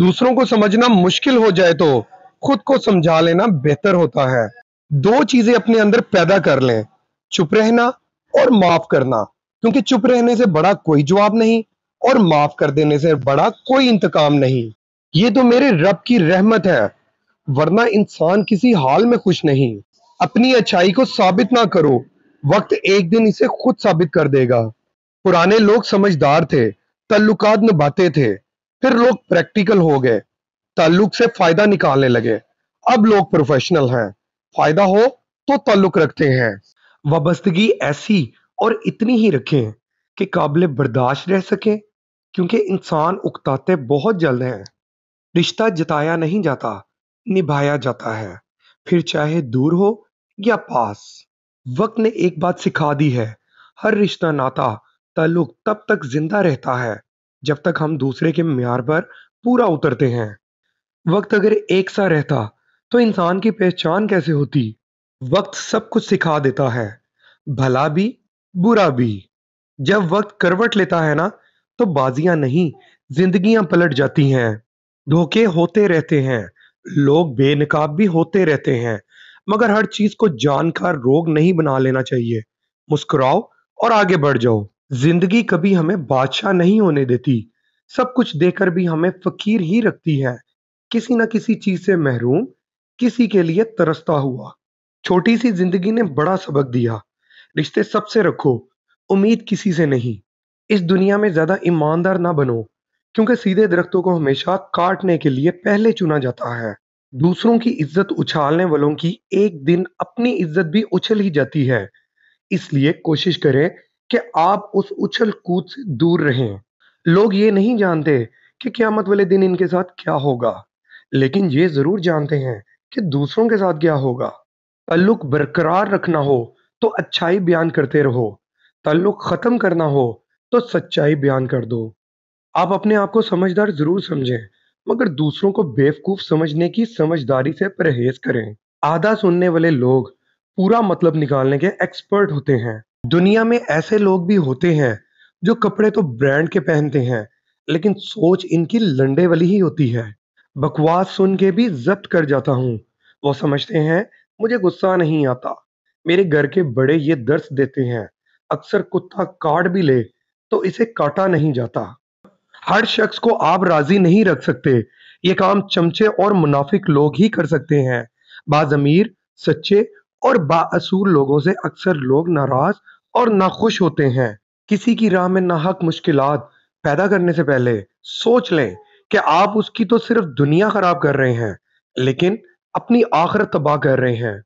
दूसरों को समझना मुश्किल हो जाए तो खुद को समझा लेना बेहतर होता है दो चीजें अपने अंदर पैदा कर लें चुप रहना और माफ करना क्योंकि चुप रहने से बड़ा कोई जवाब नहीं और माफ कर देने से बड़ा कोई इंतकाम नहीं ये तो मेरे रब की रहमत है वरना इंसान किसी हाल में खुश नहीं अपनी अच्छाई को साबित ना करो वक्त एक दिन इसे खुद साबित कर देगा पुराने लोग समझदार थे तल्लुकात निभाते थे फिर लोग प्रैक्टिकल हो गए ताल्लुक से फायदा निकालने लगे अब लोग प्रोफेशनल हैं फायदा हो तो ताल्लुक रखते हैं वाबस्तगी ऐसी और इतनी ही रखें कि काबिल बर्दाश्त रह सके क्योंकि इंसान उकताते बहुत जल्द हैं रिश्ता जताया नहीं जाता निभाया जाता है फिर चाहे दूर हो या पास वक्त ने एक बात सिखा दी है हर रिश्ता नाता ताल्लुक तब तक जिंदा रहता है जब तक हम दूसरे के म्यार पर पूरा उतरते हैं वक्त अगर एक सा रहता तो इंसान की पहचान कैसे होती वक्त सब कुछ सिखा देता है भला भी बुरा भी जब वक्त करवट लेता है ना तो बाजियां नहीं जिंदगियां पलट जाती हैं धोखे होते रहते हैं लोग बेनकाब भी होते रहते हैं मगर हर चीज को जानकार रोग नहीं बना लेना चाहिए मुस्कुराओ और आगे बढ़ जाओ जिंदगी कभी हमें बादशाह नहीं होने देती सब कुछ देकर भी हमें फकीर ही रखती है किसी ना किसी चीज से महरूम किसी के लिए तरसता हुआ छोटी सी जिंदगी ने बड़ा सबक दिया रिश्ते सबसे रखो उम्मीद किसी से नहीं इस दुनिया में ज्यादा ईमानदार ना बनो क्योंकि सीधे दरख्तों को हमेशा काटने के लिए पहले चुना जाता है दूसरों की इज्जत उछालने वालों की एक दिन अपनी इज्जत भी उछल ही जाती है इसलिए कोशिश करें कि आप उस उछल कूद से दूर रहें लोग ये नहीं जानते कि क्यामत वाले दिन इनके साथ क्या होगा लेकिन ये ज़रूर जानते हैं कि दूसरों के साथ क्या होगा तल्लुक बरकरार रखना हो तो अच्छाई बयान करते रहो तल्लुक ख़त्म करना हो तो सच्चाई बयान कर दो आप अपने आप को समझदार ज़रूर समझें मगर दूसरों को बेवकूफ़ समझने की समझदारी से परहेज करें आधा सुनने वाले लोग पूरा मतलब निकालने के एक्सपर्ट होते हैं दुनिया में ऐसे लोग भी होते हैं जो कपड़े तो ब्रांड के पहनते हैं लेकिन सोच इनकी लंडे वाली ही होती है बकवास सुन के भी जब्त कर जाता हूँ वो समझते हैं मुझे गुस्सा नहीं आता मेरे घर के बड़े ये दर्श देते हैं अक्सर कुत्ता काट भी ले तो इसे काटा नहीं जाता हर शख्स को आप राजी नहीं रख सकते ये काम चमचे और मुनाफिक लोग ही कर सकते हैं बाजमीर सच्चे और बासूर लोगों से अक्सर लोग नाराज और नाखुश होते हैं किसी की राह में नाहक मुश्किल पैदा करने से पहले सोच लें कि आप उसकी तो सिर्फ दुनिया खराब कर रहे हैं लेकिन अपनी आखिरत तबाह कर रहे हैं